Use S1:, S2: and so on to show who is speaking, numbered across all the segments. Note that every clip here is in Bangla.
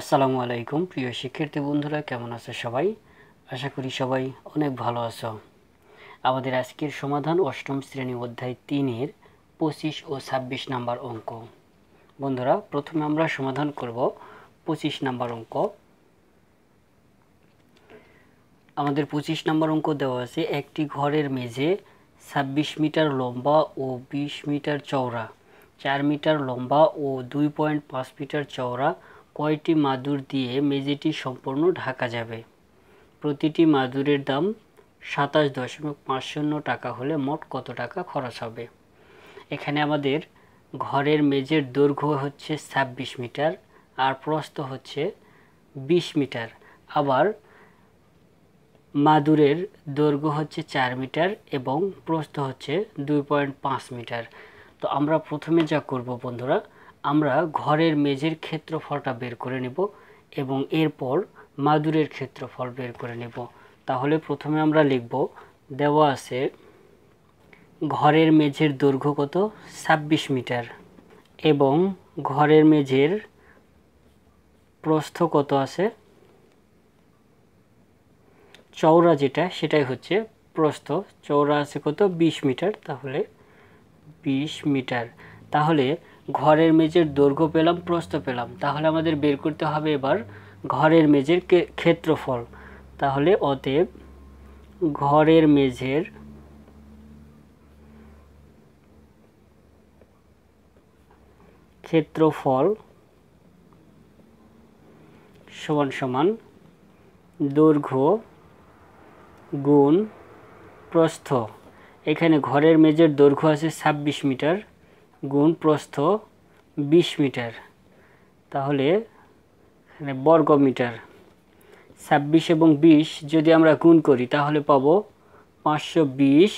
S1: আসসালামু আলাইকুম প্রিয় শিক্ষার্থী বন্ধুরা কেমন আছো সবাই আশা করি সবাই অনেক ভালো আছো আমাদের আজকের সমাধান অষ্টম শ্রেণী অধ্যায় তিনের পঁচিশ ও ছাব্বিশ নাম্বার অঙ্ক বন্ধুরা প্রথমে আমরা সমাধান করব পঁচিশ নাম্বার অঙ্ক আমাদের পঁচিশ নাম্বার অঙ্ক দেওয়া আছে একটি ঘরের মেঝে ছাব্বিশ মিটার লম্বা ও বিশ মিটার চওড়া চার মিটার লম্বা ও দুই পয়েন্ট পাঁচ মিটার চওড়া কয়টি মাদুর দিয়ে মেঝেটি সম্পূর্ণ ঢাকা যাবে প্রতিটি মাদুরের দাম সাতাশ দশমিক পাঁচ শূন্য টাকা হলে মোট কত টাকা খরচ হবে এখানে আমাদের ঘরের মেঝের দৈর্ঘ্য হচ্ছে ছাব্বিশ মিটার আর প্রস্থ হচ্ছে ২০ মিটার আবার মাদুরের দৈর্ঘ্য হচ্ছে চার মিটার এবং প্রস্থ হচ্ছে দুই পয়েন্ট পাঁচ মিটার তো আমরা প্রথমে যা করব বন্ধুরা আমরা ঘরের মেঝের ক্ষেত্রফলটা বের করে নেব এবং এরপর মাদুরের ক্ষেত্রফল বের করে নেব তাহলে প্রথমে আমরা লিখব দেওয়া আছে ঘরের মেঝের দৈর্ঘ্য কত ছাব্বিশ মিটার এবং ঘরের মেঝের প্রস্থ কত আছে চওড়া যেটা সেটাই হচ্ছে প্রস্থ চওড়া আছে কত ২০ মিটার তাহলে ২০ মিটার তাহলে ঘরের মেজের দৈর্ঘ্য পেলাম প্রস্থ পেলাম তাহলে আমাদের বের করতে হবে এবার ঘরের মেজের ক্ষেত্রফল তাহলে অতএব ঘরের মেঝের ক্ষেত্রফল সমান সমান দৈর্ঘ্য গুণ প্রস্থ এখানে ঘরের মেজের দৈর্ঘ্য আছে ছাব্বিশ মিটার গুণ প্রস্থ বিশ মিটার তাহলে এখানে বর্গ মিটার ছাব্বিশ এবং বিশ যদি আমরা গুণ করি তাহলে পাবো পাঁচশো বিশ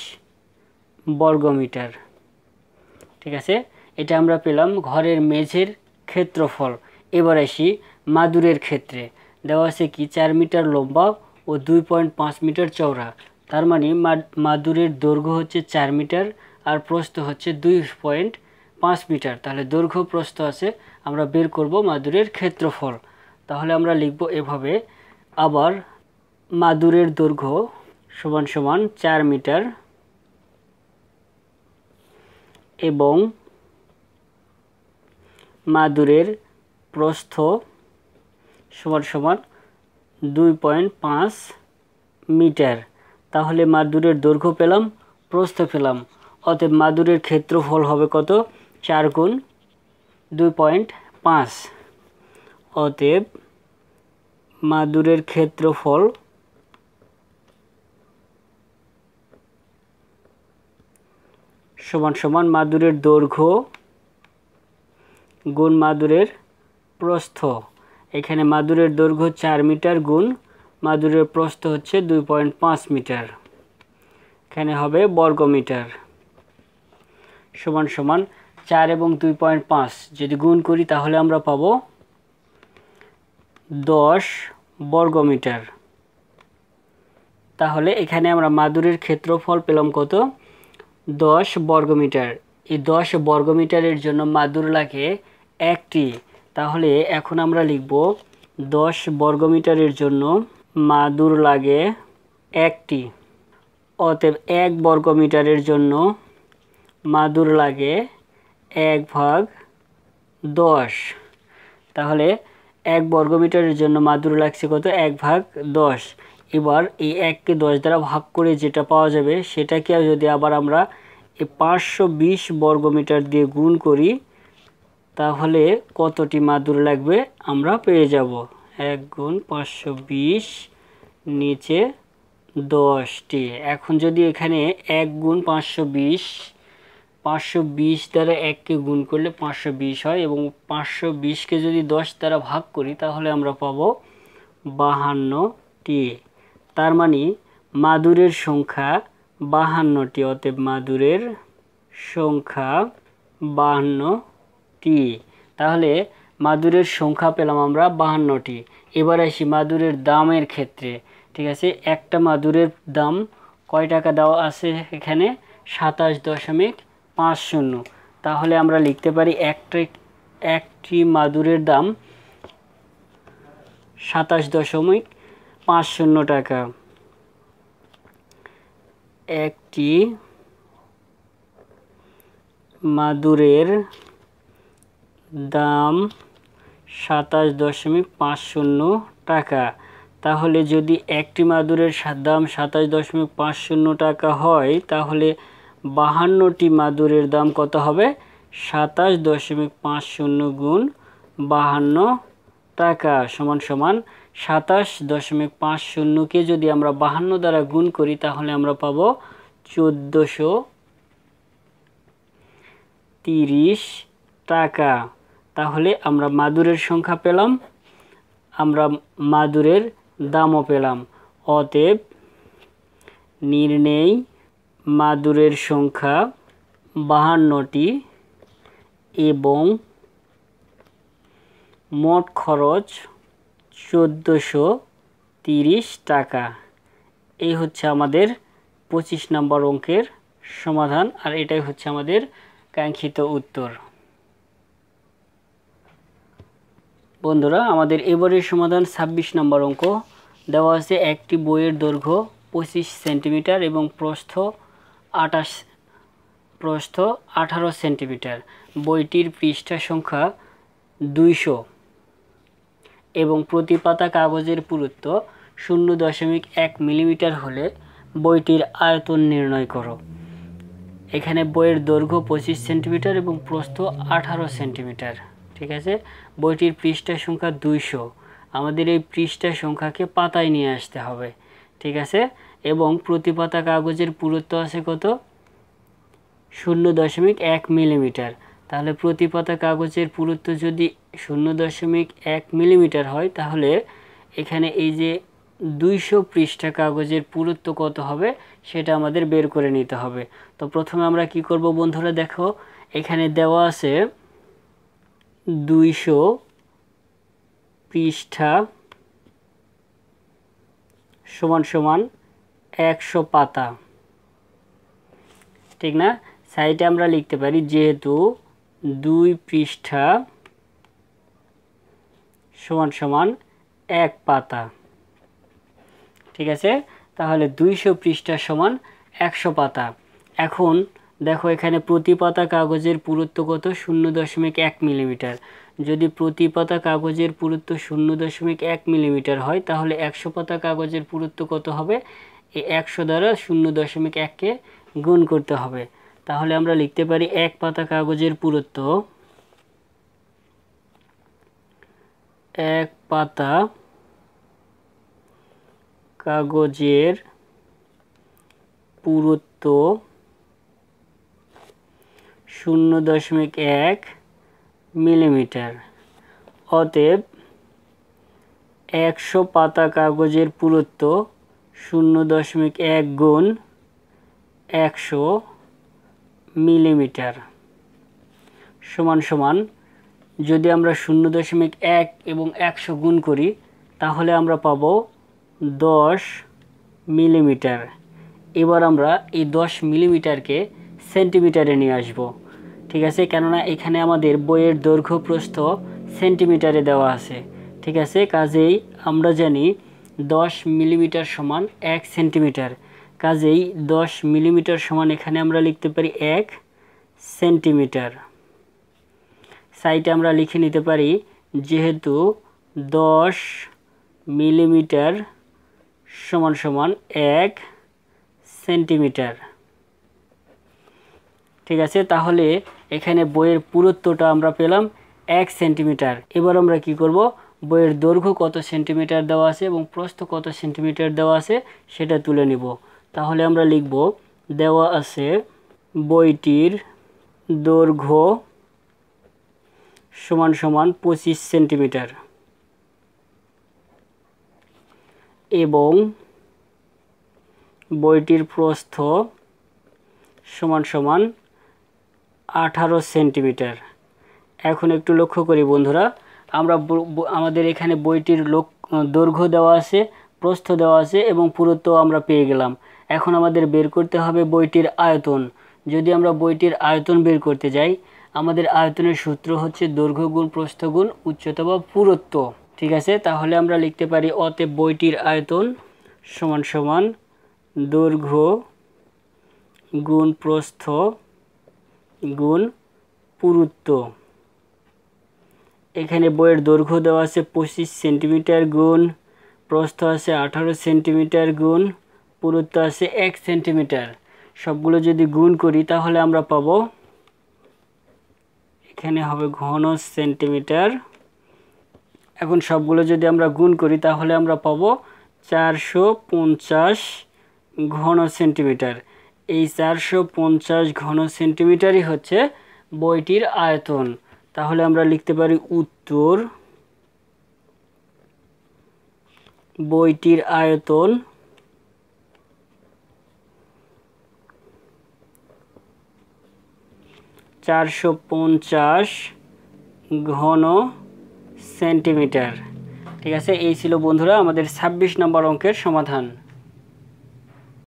S1: বর্গ মিটার ঠিক আছে এটা আমরা পেলাম ঘরের মেঝের ক্ষেত্রফল এবার আসি মাদুরের ক্ষেত্রে দেওয়া আছে কি চার মিটার লম্বা ও দুই পয়েন্ট পাঁচ মিটার চওড়া তার মানে মাদুরের দৈর্ঘ্য হচ্ছে চার মিটার আর প্রস্থ হচ্ছে দুই পয়েন্ট পাঁচ মিটার তাহলে দৈর্ঘ্য প্রস্থ আছে আমরা বের করব মাদুরের ক্ষেত্রফল তাহলে আমরা লিখব এভাবে আবার মাদুরের দৈর্ঘ্য সমান সমান চার মিটার এবং মাদুরের প্রস্থ সমান সমান দুই পয়েন্ট পাঁচ মিটার তাহলে মাদুরের দৈর্ঘ্য পেলাম প্রস্থ পেলাম অতএব মাদুরের ক্ষেত্রফল হবে কত চার গুণ দুই পয়েন্ট পাঁচ অতএব মাদুরের ক্ষেত্রফল সমান সমান মাদুরের দৈর্ঘ্য গুণ মাদুরের প্রস্থ এখানে মাদুরের দৈর্ঘ্য চার মিটার গুণ মাদুরের প্রস্থ হচ্ছে দুই পয়েন্ট পাঁচ মিটার এখানে হবে বর্গ মিটার সমান সমান চার এবং দুই পয়েন্ট পাঁচ যদি গুণ করি তাহলে আমরা পাব দশ বর্গমিটার তাহলে এখানে আমরা মাদুরের ক্ষেত্রফল পেলাম কত দশ বর্গমিটার এই দশ বর্গমিটারের জন্য মাদুর লাগে একটি তাহলে এখন আমরা লিখব দশ বর্গমিটারের জন্য মাদুর লাগে একটি অতএব এক বর্গমিটারের জন্য মাদুর লাগে এক ভাগ দশ তাহলে এক বর্গমিটারের জন্য মাদুর লাগছে কত এক ভাগ দশ এবার এই এককে দশ দ্বারা ভাগ করে যেটা পাওয়া যাবে সেটাকে যদি আবার আমরা এই পাঁচশো বিশ বর্গমিটার দিয়ে গুণ করি তাহলে কতটি মাদুর লাগবে আমরা পেয়ে যাব এক গুণ পাঁচশো বিশ নিচে দশটি এখন যদি এখানে এক গুণ পাঁচশো বিশ পাঁচশো বিশ দ্বারা এককে গুণ করলে পাঁচশো বিশ হয় এবং পাঁচশো বিশকে যদি দশ দ্বারা ভাগ করি তাহলে আমরা পাব বাহান্নটি তার মানে মাদুরের সংখ্যা বাহান্নটি অতএব মাদুরের সংখ্যা বাহান্নটি তাহলে মাদুরের সংখ্যা পেলাম আমরা বাহান্নটি এবার আসি মাদুরের দামের ক্ষেত্রে ঠিক আছে একটা মাদুরের দাম কয় টাকা দেওয়া আছে এখানে সাতাশ দশমিক পাঁচ শূন্য তাহলে আমরা লিখতে পারি একটি একটি মাদুরের দাম সাতাশ দশমিক পাঁচ শূন্য টাকা একটি মাদুরের দাম সাতাশ দশমিক পাঁচ শূন্য টাকা তাহলে যদি একটি মাদুরের দাম সাতাশ দশমিক পাঁচ শূন্য টাকা হয় তাহলে বাহান্নটি মাদুরের দাম কত হবে সাতাশ দশমিক পাঁচ শূন্য গুণ বাহান্ন টাকা সমান সমান সাতাশ দশমিক পাঁচ শূন্যকে যদি আমরা বাহান্ন দ্বারা গুণ করি তাহলে আমরা পাব চোদ্দোশো তিরিশ টাকা তাহলে আমরা মাদুরের সংখ্যা পেলাম আমরা মাদুরের দামও পেলাম অতএব নির্ণয় মাদুরের সংখ্যা বাহান্নটি এবং মোট খরচ চোদ্দোশো তিরিশ টাকা এই হচ্ছে আমাদের পঁচিশ নম্বর অঙ্কের সমাধান আর এটাই হচ্ছে আমাদের কাঙ্ক্ষিত উত্তর বন্ধুরা আমাদের এবারের সমাধান ২৬ নম্বর অঙ্ক দেওয়া আছে একটি বইয়ের দৈর্ঘ্য পঁচিশ সেন্টিমিটার এবং প্রস্থ আটাশ প্রস্থ আঠারো সেন্টিমিটার বইটির পৃষ্ঠা সংখ্যা দুইশো এবং প্রতি পাতা কাগজের পুরুত্ব শূন্য দশমিক এক মিলিমিটার হলে বইটির আয়তন নির্ণয় করো এখানে বইয়ের দৈর্ঘ্য পঁচিশ সেন্টিমিটার এবং প্রস্থ আঠারো সেন্টিমিটার ঠিক আছে বইটির পৃষ্ঠা সংখ্যা দুইশো আমাদের এই পৃষ্ঠা সংখ্যাকে পাতায় নিয়ে আসতে হবে ঠিক আছে এবং প্রতিপাতা কাগজের পুরুত্ব আছে কত শূন্য দশমিক এক মিলিমিটার তাহলে প্রতিপাতা কাগজের পুরুত্ব যদি শূন্য দশমিক এক মিলিমিটার হয় তাহলে এখানে এই যে দুইশো পৃষ্ঠা কাগজের পুরুত্ব কত হবে সেটা আমাদের বের করে নিতে হবে তো প্রথমে আমরা কি করব বন্ধুরা দেখো এখানে দেওয়া আছে দুইশো পৃষ্ঠা সমান সমান একশো পাতা ঠিক না সাইডে আমরা লিখতে পারি যেহেতু দুই পৃষ্ঠা সমান সমান এক পাতা ঠিক আছে তাহলে দুইশো পৃষ্ঠা সমান একশো পাতা এখন দেখো এখানে প্রতি পাতা কাগজের পুরুত্ব কত শূন্য দশমিক এক মিলিমিটার যদি প্রতি পাতা কাগজের পুরুত্ব শূন্য দশমিক এক মিলিমিটার হয় তাহলে একশো পাতা কাগজের পুরুত্ব কত হবে এই একশো দ্বারা শূন্য দশমিক এককে গুণ করতে হবে তাহলে আমরা লিখতে পারি এক পাতা কাগজের পুরুত্ব এক পাতা কাগজের পুরুত্ব শূন্য দশমিক এক মিলিমিটার অতএব একশো পাতা কাগজের পুরুত্ব শূন্য দশমিক এক গুণ একশো মিলিমিটার সমান সমান যদি আমরা শূন্য দশমিক এক এবং একশো গুণ করি তাহলে আমরা পাব দশ মিলিমিটার এবার আমরা এই দশ মিলিমিটারকে সেন্টিমিটারে নিয়ে আসব ঠিক আছে কেননা এখানে আমাদের বইয়ের দৈর্ঘ্য প্রস্থ সেন্টিমিটারে দেওয়া আছে ঠিক আছে কাজেই আমরা জানি দশ মিলিমিটার সমান এক সেন্টিমিটার কাজেই দশ মিলিমিটার সমান এখানে আমরা লিখতে পারি এক সেন্টিমিটার সাইটে আমরা লিখে নিতে পারি যেহেতু দশ মিলিমিটার সমান সমান এক সেন্টিমিটার ঠিক আছে তাহলে এখানে বইয়ের পুরুত্বটা আমরা পেলাম এক সেন্টিমিটার এবার আমরা কি করবো বইয়ের দৈর্ঘ্য কত সেন্টিমিটার দেওয়া আছে এবং প্রস্থ কত সেন্টিমিটার দেওয়া আছে সেটা তুলে নিব তাহলে আমরা লিখব দেওয়া আছে বইটির দৈর্ঘ্য সমান সমান পঁচিশ সেন্টিমিটার এবং বইটির প্রস্থ সমান সমান আঠারো সেন্টিমিটার এখন একটু লক্ষ্য করি বন্ধুরা আমরা আমাদের এখানে বইটির লোক দৈর্ঘ্য দেওয়া আছে প্রস্থ দেওয়া আছে এবং পুরুত্ব আমরা পেয়ে গেলাম এখন আমাদের বের করতে হবে বইটির আয়তন যদি আমরা বইটির আয়তন বের করতে যাই আমাদের আয়তনের সূত্র হচ্ছে দৈর্ঘ্য গুণ প্রস্থ গুণ উচ্চতা বা পুরুত্ব ঠিক আছে তাহলে আমরা লিখতে পারি অতে বইটির আয়তন সমান সমান দৈর্ঘ্য গুণ প্রস্থ গুণ পুরুত্ব এখানে বইয়ের দৈর্ঘ্য দেওয়া আছে পঁচিশ সেন্টিমিটার গুণ প্রস্থ আছে আঠারো সেন্টিমিটার গুণ পুরুত্ব আছে এক সেন্টিমিটার সবগুলো যদি গুণ করি তাহলে আমরা পাব এখানে হবে ঘন সেন্টিমিটার এখন সবগুলো যদি আমরা গুণ করি তাহলে আমরা পাবো চারশো পঞ্চাশ ঘন সেন্টিমিটার এই চারশো পঞ্চাশ ঘন সেন্টিমিটারই হচ্ছে বইটির আয়তন তাহলে আমরা লিখতে পারি উত্তর বইটির আয়তন চারশো পঞ্চাশ ঘন সেন্টিমিটার ঠিক আছে এই ছিল বন্ধুরা আমাদের ছাব্বিশ নম্বর অঙ্কের সমাধান